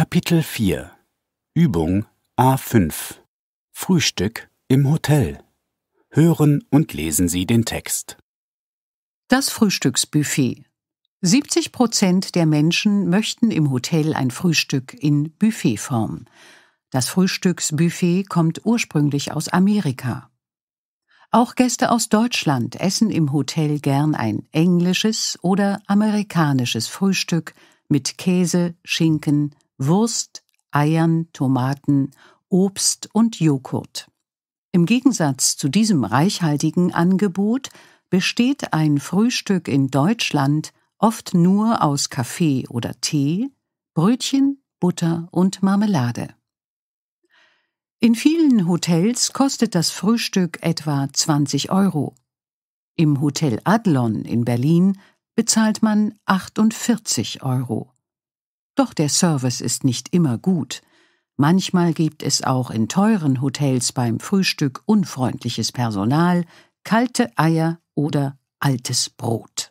Kapitel 4 Übung A5 Frühstück im Hotel. Hören und lesen Sie den Text. Das Frühstücksbuffet. 70 Prozent der Menschen möchten im Hotel ein Frühstück in Buffetform. Das Frühstücksbuffet kommt ursprünglich aus Amerika. Auch Gäste aus Deutschland essen im Hotel gern ein englisches oder amerikanisches Frühstück mit Käse, Schinken, Wurst, Eiern, Tomaten, Obst und Joghurt. Im Gegensatz zu diesem reichhaltigen Angebot besteht ein Frühstück in Deutschland oft nur aus Kaffee oder Tee, Brötchen, Butter und Marmelade. In vielen Hotels kostet das Frühstück etwa 20 Euro. Im Hotel Adlon in Berlin bezahlt man 48 Euro. Doch der Service ist nicht immer gut. Manchmal gibt es auch in teuren Hotels beim Frühstück unfreundliches Personal, kalte Eier oder altes Brot.